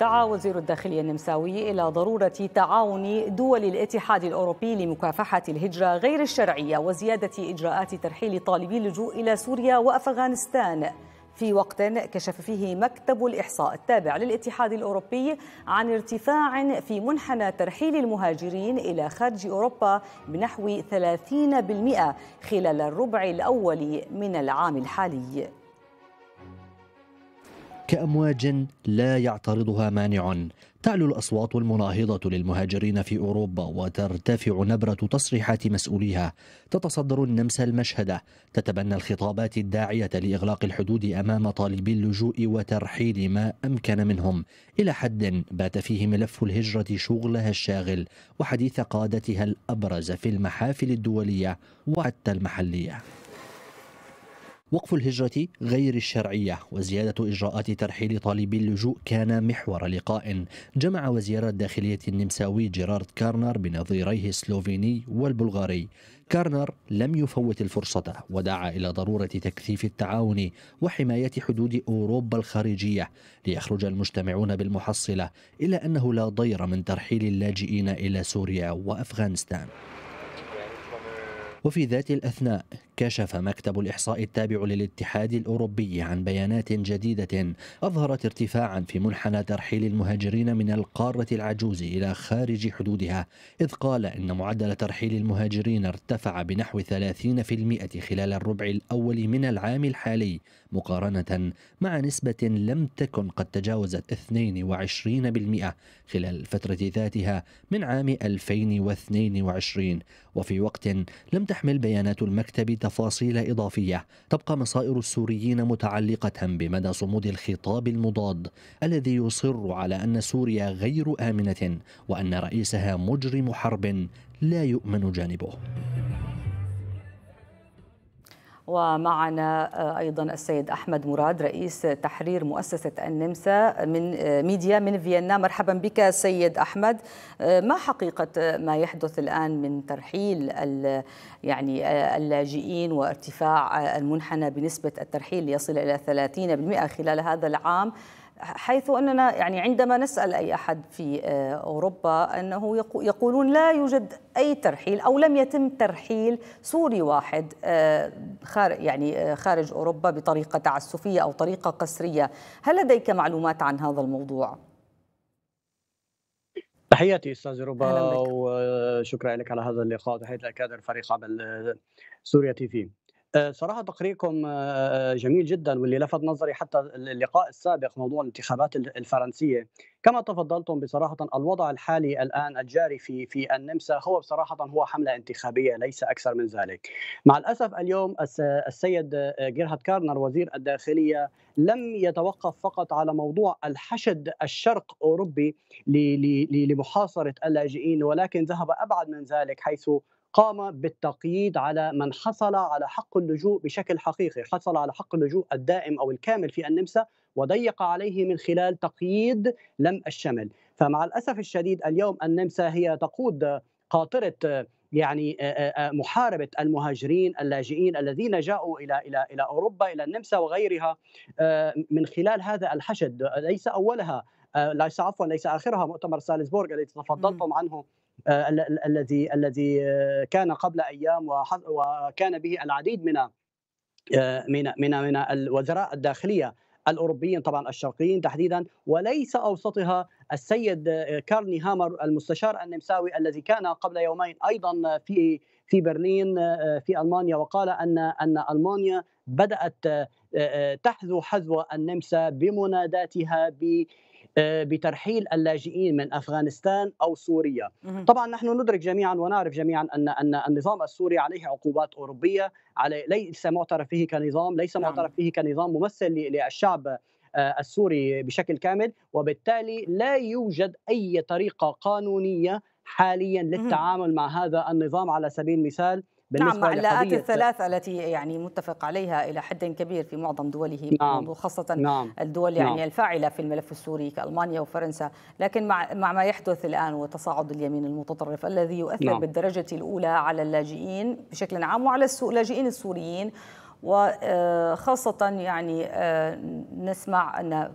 دعا وزير الداخلية النمساوي إلى ضرورة تعاون دول الاتحاد الأوروبي لمكافحة الهجرة غير الشرعية وزيادة إجراءات ترحيل طالبي اللجوء إلى سوريا وأفغانستان في وقت كشف فيه مكتب الإحصاء التابع للاتحاد الأوروبي عن ارتفاع في منحنى ترحيل المهاجرين إلى خارج أوروبا بنحو 30% خلال الربع الأول من العام الحالي كأمواج لا يعترضها مانع تعلو الأصوات المناهضة للمهاجرين في أوروبا وترتفع نبرة تصريحات مسؤوليها تتصدر النمسا المشهد تتبنى الخطابات الداعية لإغلاق الحدود أمام طالبي اللجوء وترحيل ما أمكن منهم إلى حد بات فيه ملف الهجرة شغلها الشاغل وحديث قادتها الأبرز في المحافل الدولية وحتى المحلية وقف الهجرة غير الشرعية وزيادة إجراءات ترحيل طالبي اللجوء كان محور لقاء جمع وزير الداخلية النمساوي جيرارد كارنر بنظيريه السلوفيني والبلغاري كارنر لم يفوت الفرصة ودعا إلى ضرورة تكثيف التعاون وحماية حدود أوروبا الخارجية ليخرج المجتمعون بالمحصلة إلا أنه لا ضير من ترحيل اللاجئين إلى سوريا وأفغانستان وفي ذات الأثناء كشف مكتب الإحصاء التابع للاتحاد الأوروبي عن بيانات جديدة أظهرت ارتفاعا في منحنى ترحيل المهاجرين من القارة العجوز إلى خارج حدودها إذ قال إن معدل ترحيل المهاجرين ارتفع بنحو 30% خلال الربع الأول من العام الحالي مقارنة مع نسبة لم تكن قد تجاوزت 22% خلال الفترة ذاتها من عام 2022 وفي وقت لم تحمل بيانات المكتب تفاصيل إضافية تبقى مصائر السوريين متعلقة بمدى صمود الخطاب المضاد الذي يصر على أن سوريا غير آمنة وأن رئيسها مجرم حرب لا يؤمن جانبه ومعنا آه، أيضا السيد أحمد مراد رئيس تحرير مؤسسة النمسا من آه، ميديا من فيينا مرحبا بك سيد أحمد آه، ما حقيقة ما يحدث الآن من ترحيل يعني اللاجئين وارتفاع المنحنى بنسبة الترحيل ليصل إلى 30% خلال هذا العام حيث أننا يعني عندما نسأل أي أحد في آه، أوروبا أنه يقولون لا يوجد أي ترحيل أو لم يتم ترحيل سوري واحد آه، خارج يعني آه، خارج أوروبا بطريقة تعسفية أو طريقة قسرية هل لديك معلومات عن هذا الموضوع؟ تحياتي استاذ ربا وشكرا لك على هذا اللقاء تحياتي لكادر فريق عمل سوريا تي في آه، صراحه تقريركم آه، آه، جميل جدا واللي لفت نظري حتى اللقاء السابق موضوع الانتخابات الفرنسيه كما تفضلتم بصراحه الوضع الحالي الان الجاري في في النمسا هو بصراحه هو حمله انتخابيه ليس اكثر من ذلك مع الاسف اليوم السيد جيرهارد كارنر وزير الداخليه لم يتوقف فقط على موضوع الحشد الشرق اوروبي لمحاصره اللاجئين ولكن ذهب ابعد من ذلك حيث قام بالتقييد على من حصل على حق اللجوء بشكل حقيقي حصل على حق اللجوء الدائم أو الكامل في النمسا وضيق عليه من خلال تقييد لم الشمل فمع الأسف الشديد اليوم النمسا هي تقود قاطرة يعني محاربة المهاجرين اللاجئين الذين جاءوا إلى إلى إلى أوروبا إلى النمسا وغيرها من خلال هذا الحشد ليس أولها ليس عفوا ليس آخرها مؤتمر سالزبورغ الذي تفضلتم عنه آه، الذي الذي آه، كان قبل ايام وكان به العديد من آه، من من من الوزراء الداخليه الاوروبيين طبعا الشرقيين تحديدا وليس اوسطها السيد كارني هامر المستشار النمساوي الذي كان قبل يومين ايضا في في برلين في المانيا وقال ان ان المانيا بدات تحذو حذو النمسا بمناداتها ب آه، بترحيل اللاجئين من افغانستان او سوريا طبعا نحن ندرك جميعا ونعرف جميعا ان ان النظام السوري عليه عقوبات اوروبيه عليه ليس معترف فيه كنظام ليس نعم. معترف فيه كنظام ممثل للشعب آه، السوري بشكل كامل وبالتالي لا يوجد اي طريقه قانونيه حاليا للتعامل مع هذا النظام على سبيل المثال بالنسبة نعم العلاقات الثلاث التي يعني متفق عليها إلى حد كبير في معظم دوله نعم وخاصه نعم الدول يعني نعم الفاعلة في الملف السوري كألمانيا وفرنسا لكن مع, مع ما يحدث الآن وتصاعد اليمين المتطرف الذي يؤثر نعم بالدرجة الأولى على اللاجئين بشكل عام وعلى اللاجئين السوريين وخاصة يعني آه، نسمع أن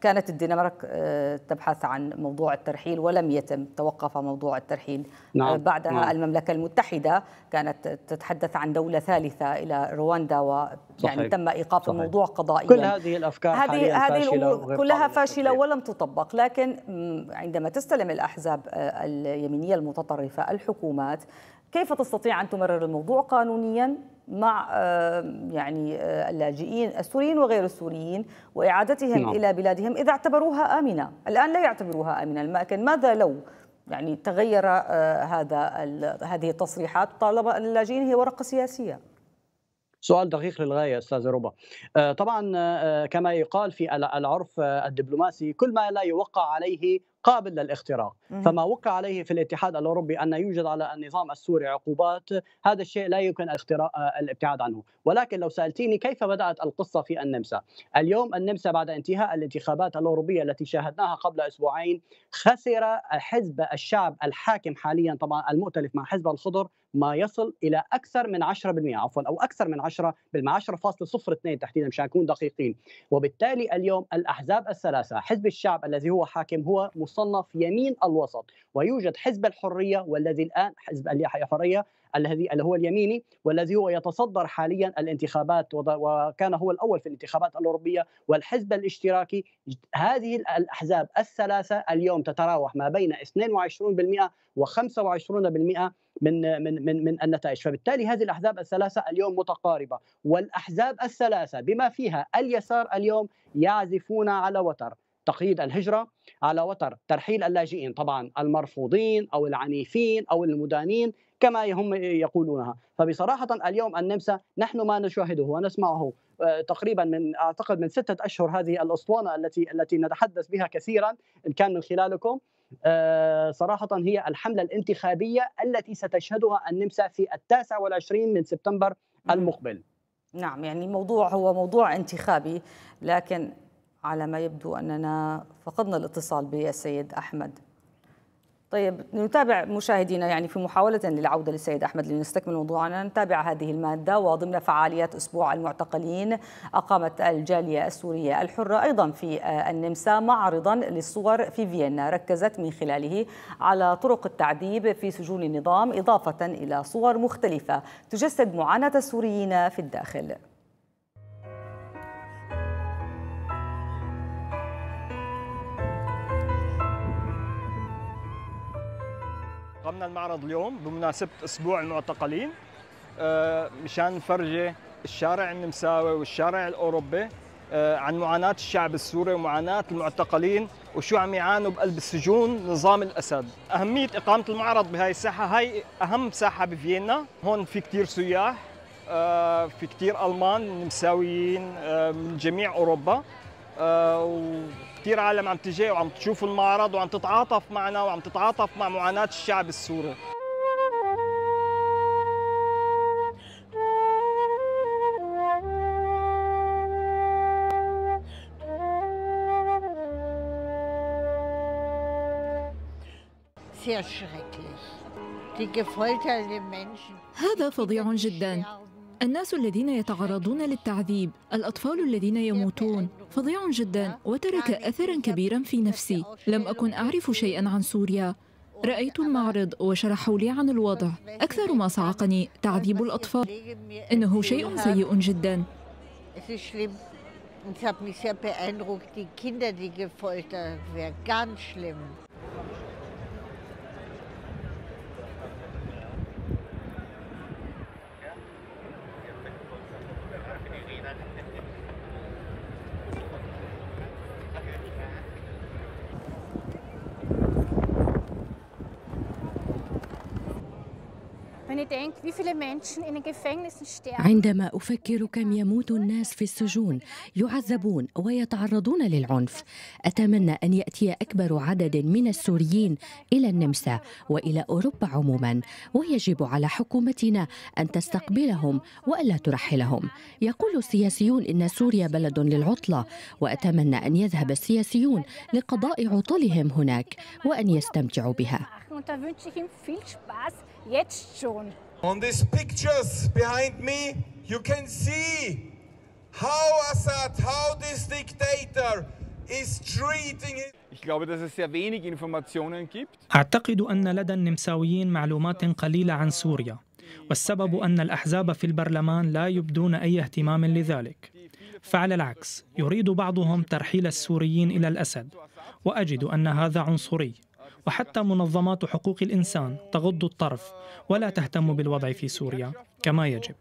كانت الدنمارك آه، تبحث عن موضوع الترحيل ولم يتم توقف موضوع الترحيل آه، نعم،, نعم. بعدها نعم. المملكة المتحدة كانت تتحدث عن دولة ثالثة إلى رواندا ويعني صحيح. تم إيقاف صحيح. الموضوع قضائيا كل هذه الأفكار هذه هذه الأمور كلها فاشلة طيب. ولم تطبق لكن عندما تستلم الأحزاب اليمينية المتطرفة الحكومات كيف تستطيع أن تمرر الموضوع قانونيا مع يعني آه، اللاجئين السوريين وغير السوريين واعادتهم نعم. الى بلادهم اذا اعتبروها امنه، الان لا يعتبروها امنه، لكن ماذا لو يعني تغير آه، هذا هذه التصريحات طالما ان اللاجئين هي ورقه سياسيه؟ سؤال دقيق للغاية أستاذ ربا آه، طبعا كما يقال في العرف الدبلوماسي كل ما لا يوقع عليه قابل للاختراق فما وقع عليه في الاتحاد الاوروبي ان يوجد على النظام السوري عقوبات هذا الشيء لا يمكن الاختراق آه، الابتعاد عنه ولكن لو سالتيني كيف بدات القصه في النمسا اليوم النمسا بعد انتهاء الانتخابات الاوروبيه التي شاهدناها قبل اسبوعين خسر حزب الشعب الحاكم حاليا طبعا المؤتلف مع حزب الخضر ما يصل الى اكثر من 10% عفوا او اكثر من 10 بالمع 10.02 تحديدا مش نكون دقيقين وبالتالي اليوم الاحزاب الثلاثه حزب الشعب الذي هو حاكم هو يصنف يمين الوسط ويوجد حزب الحريه والذي الان حزب الحريه الذي هو اليميني والذي هو يتصدر حاليا الانتخابات وكان هو الاول في الانتخابات الاوروبيه والحزب الاشتراكي هذه الاحزاب الثلاثه اليوم تتراوح ما بين 22% و25% من من من من النتائج، فبالتالي هذه الاحزاب الثلاثه اليوم متقاربه، والاحزاب الثلاثه بما فيها اليسار اليوم يعزفون على وتر، تقييد الهجرة على وتر ترحيل اللاجئين طبعا المرفوضين أو العنيفين أو المدانين كما هم يقولونها فبصراحة اليوم النمسا نحن ما نشاهده ونسمعه آه، تقريبا من اعتقد من سته اشهر هذه الاسطوانه التي التي نتحدث بها كثيرا ان كان من خلالكم آه، صراحة هي الحملة الانتخابية التي ستشهدها النمسا في التاسع والعشرين من سبتمبر المقبل نعم يعني الموضوع هو موضوع انتخابي لكن على ما يبدو أننا فقدنا الاتصال بالسيد أحمد طيب نتابع مشاهدينا يعني في محاولة للعودة للسيد أحمد لنستكمل موضوعنا نتابع هذه المادة وضمن فعاليات أسبوع المعتقلين أقامت الجالية السورية الحرة أيضا في آه، النمسا معرضا للصور في فيينا ركزت من خلاله على طرق التعذيب في سجون النظام إضافة إلى صور مختلفة تجسد معاناة السوريين في الداخل أقمنا المعرض اليوم بمناسبة أسبوع المعتقلين آه، مشان نفرجي الشارع النمساوي والشارع الأوروبي آه، عن معاناة الشعب السوري ومعاناة المعتقلين وشو عم يعانوا بقلب السجون نظام الأسد أهمية إقامة المعرض بهاي الساحة هاي أهم ساحة بفيينا هون في كتير سياح آه، في كتير ألمان نمساويين من جميع أوروبا كثير عالم عم تجي وعم تشوف المعرض وعم تتعاطف معنا وعم تتعاطف مع معاناة الشعب السوري هذا فظيع جدا. الناس الذين يتعرضون للتعذيب، الأطفال الذين يموتون، فظيع جدا وترك أثرا كبيرا في نفسي لم أكن أعرف شيئا عن سوريا رأيت المعرض وشرحوا لي عن الوضع أكثر ما صعقني تعذيب الأطفال إنه شيء سيء جدا mich sehr beeindruckt, die Kinder, die gefoltert werden, ganz schlimm. عندما أفكر كم يموت الناس في السجون يعذبون ويتعرضون للعنف أتمنى أن يأتي أكبر عدد من السوريين إلى النمسا وإلى أوروبا عموما ويجب على حكومتنا أن تستقبلهم وألا ترحلهم يقول السياسيون إن سوريا بلد للعطلة وأتمنى أن يذهب السياسيون لقضاء عطلهم هناك وأن يستمتعوا بها jetzt schon. On these pictures behind me, you can see how Assad, how this dictator is treating it. أعتقد أن لدى النمساويين معلومات قليلة عن سوريا والسبب أن الأحزاب في البرلمان لا يبدون أي اهتمام لذلك فعلى العكس يريد بعضهم ترحيل السوريين إلى الأسد وأجد أن هذا عنصري وحتى منظمات حقوق الإنسان تغض الطرف ولا تهتم بالوضع في سوريا كما يجب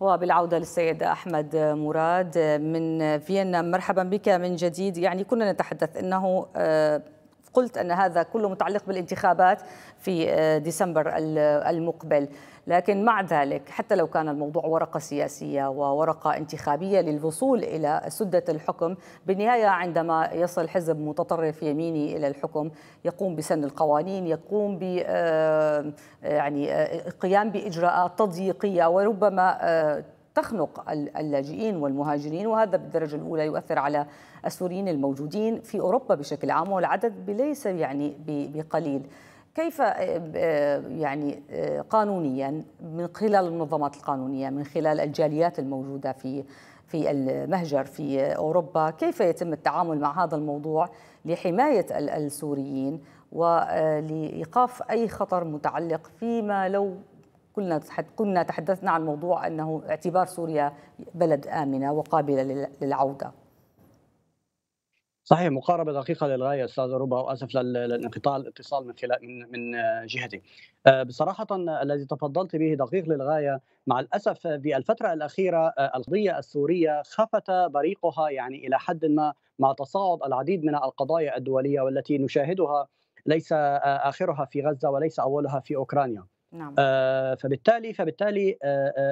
وبالعوده للسيد احمد مراد من فيينا مرحبا بك من جديد يعني كنا نتحدث انه آه، قلت أن هذا كله متعلق بالانتخابات في آه، ديسمبر المقبل لكن مع ذلك حتى لو كان الموضوع ورقة سياسية وورقة انتخابية للوصول إلى سدة الحكم بالنهاية عندما يصل حزب متطرف يميني إلى الحكم يقوم بسن القوانين يقوم ب آه، يعني آه، قيام بإجراءات تضييقية وربما تخنق اللاجئين والمهاجرين وهذا بالدرجة الأولى يؤثر على السوريين الموجودين في أوروبا بشكل عام والعدد ليس يعني بقليل كيف آه، آه، يعني آه، قانونيا من خلال المنظمات القانونيه من خلال الجاليات الموجوده في في المهجر في اوروبا كيف يتم التعامل مع هذا الموضوع لحمايه السوريين ولايقاف اي خطر متعلق فيما لو كنا كنا تحدثنا عن موضوع انه اعتبار سوريا بلد امنه وقابله للعوده صحيح مقاربه دقيقه للغايه استاذ ربا واسف للانقطاع الاتصال من خلال من من جهتي. آه، بصراحه الذي تفضلت به دقيق للغايه مع الاسف في الفتره الاخيره آه، القضيه السوريه خفت بريقها يعني الى حد ما مع تصاعد العديد من القضايا الدوليه والتي نشاهدها ليس آه، اخرها في غزه وليس اولها في اوكرانيا. نعم. فبالتالي فبالتالي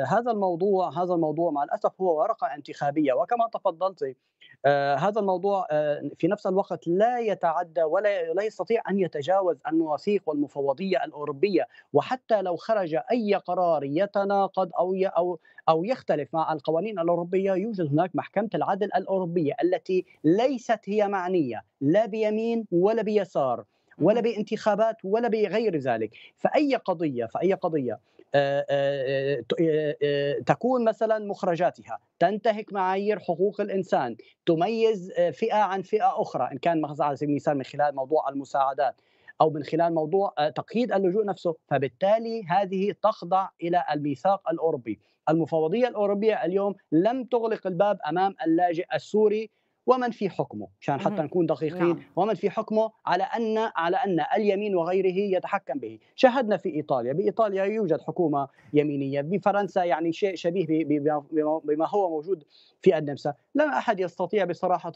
هذا الموضوع هذا الموضوع مع الاسف هو ورقه انتخابيه وكما تفضلت آه، هذا الموضوع آه، في نفس الوقت لا يتعدى ولا لا يستطيع ان يتجاوز المواثيق والمفوضيه الاوروبيه وحتى لو خرج اي قرار يتناقض او او او يختلف مع القوانين الاوروبيه يوجد هناك محكمه العدل الاوروبيه التي ليست هي معنيه لا بيمين ولا بيسار ولا بانتخابات ولا بغير ذلك فأي قضية فأي قضية آه، آه، آه، تكون مثلا مخرجاتها تنتهك معايير حقوق الانسان تميز فئه عن فئه اخرى ان كان على سبيل المثال من خلال موضوع المساعدات او من خلال موضوع تقييد اللجوء نفسه فبالتالي هذه تخضع الى الميثاق الاوروبي المفوضيه الاوروبيه اليوم لم تغلق الباب امام اللاجئ السوري ومن في حكمه مشان حتى نكون دقيقين نعم. ومن في حكمه على ان على ان اليمين وغيره يتحكم به شاهدنا في ايطاليا بايطاليا يوجد حكومه يمينيه بفرنسا يعني شيء شبيه بما هو موجود في النمسا لم احد يستطيع بصراحه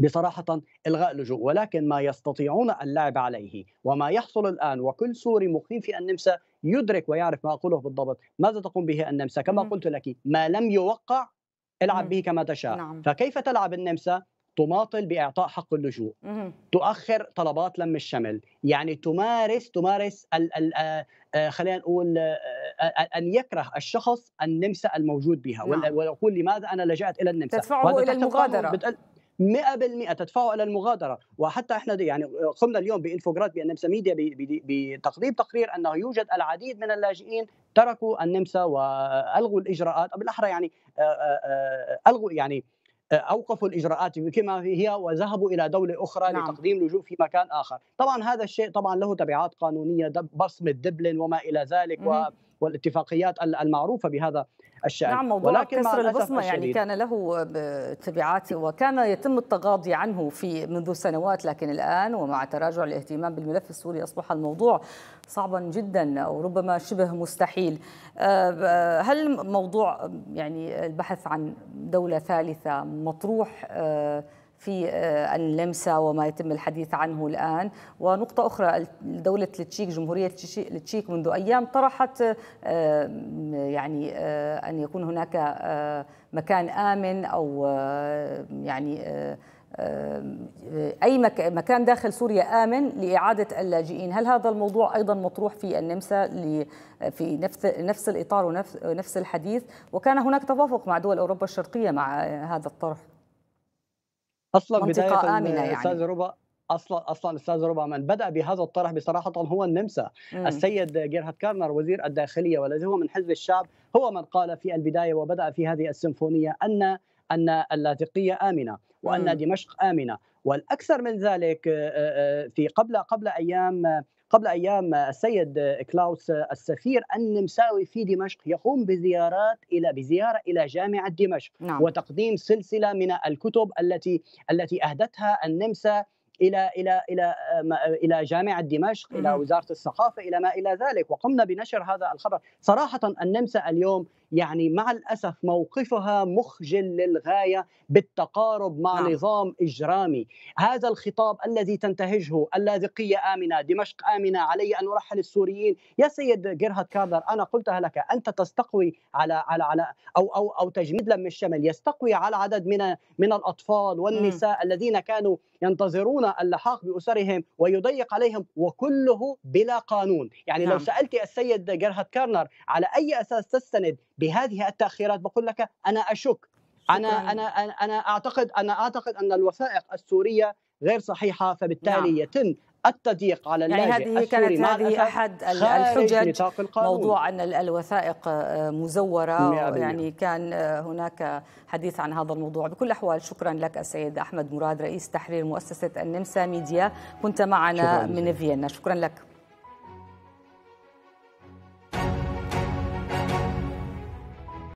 بصراحة إلغاء اللجوء ولكن ما يستطيعون اللعب عليه وما يحصل الآن وكل سوري مقيم في النمسا يدرك ويعرف ما أقوله بالضبط ماذا تقوم به النمسا كما قلت لك ما لم يوقع العب به كما تشاء نعم. فكيف تلعب النمسا تماطل باعطاء حق اللجوء مم. تؤخر طلبات لم الشمل يعني تمارس تمارس الـ الـ آه، آه، خلينا نقول آه، ان يكره الشخص النمسا الموجود بها نعم. ويقول لماذا انا لجأت الى النمسا تدفعه الى المغادره 100% تدفعه الى المغادره وحتى احنا يعني قمنا اليوم بانفوجرات بالنمسا ميديا بتقديم تقرير انه يوجد العديد من اللاجئين تركوا النمسا والغوا الاجراءات او بالاحرى يعني الغوا يعني اوقفوا الاجراءات كما هي وذهبوا الى دوله اخرى نعم. لتقديم لجوء في مكان اخر، طبعا هذا الشيء طبعا له تبعات قانونيه بصمه دبلن وما الى ذلك مم. و والاتفاقيات المعروفه بهذا الشأن نعم موضوع ولكن كسر البصمة يعني كان له تبعات وكان يتم التغاضي عنه في منذ سنوات لكن الآن ومع تراجع الاهتمام بالملف السوري أصبح الموضوع صعبا جدا او ربما شبه مستحيل آه، آه، هل موضوع يعني البحث عن دوله ثالثه مطروح آه، في اللمسة وما يتم الحديث عنه الآن ونقطة أخرى دولة التشيك جمهورية التشيك منذ أيام طرحت يعني أن يكون هناك مكان آمن أو يعني آه، أي مكان داخل سوريا آمن لإعادة اللاجئين هل هذا الموضوع أيضا مطروح في النمسا في نفس, نفس الإطار ونفس الحديث وكان هناك توافق مع دول أوروبا الشرقية مع هذا الطرح أصلا منطقة آمنة يعني اصلا اصلا استاذ ربع من بدا بهذا الطرح بصراحه هو النمسا مم. السيد جيرهارد كارنر وزير الداخليه والذي هو من حزب الشعب هو من قال في البدايه وبدا في هذه السيمفونيه ان ان اللاذقيه امنه وان دمشق امنه والاكثر من ذلك آه، آه، آه، في قبل قبل ايام قبل ايام السيد كلاوس السفير النمساوي في دمشق يقوم بزيارات الى بزياره الى جامعه دمشق نعم. وتقديم سلسله من الكتب التي التي اهدتها النمسا الى الى الى الى جامعه دمشق الى وزاره الثقافه الى ما الى ذلك وقمنا بنشر هذا الخبر صراحه النمسا اليوم يعني مع الاسف موقفها مخجل للغايه بالتقارب مع نعم. نظام اجرامي، هذا الخطاب الذي تنتهجه اللاذقيه امنه، دمشق امنه، علي ان ارحل السوريين، يا سيد جيرهارد كاردر انا قلتها لك انت تستقوي على على على او او او تجميد لم الشمل يستقوي على عدد من من الاطفال والنساء م. الذين كانوا ينتظرون اللحاق باسرهم ويضيق عليهم وكله بلا قانون، يعني نعم. لو سالت السيد جيرهارد كارنر على اي اساس تستند بهذه التاخيرات بقول لك انا اشك انا انا انا اعتقد انا اعتقد ان الوثائق السوريه غير صحيحه فبالتالي نعم. يتم التضييق على اللاجئ يعني هذه كانت هذه احد الحجج موضوع ان الوثائق آه، مزوره يعني كان آه، هناك حديث عن هذا الموضوع بكل الاحوال شكرا لك السيد احمد مراد رئيس تحرير مؤسسه النمسا ميديا كنت معنا شكرا. من فيينا شكرا لك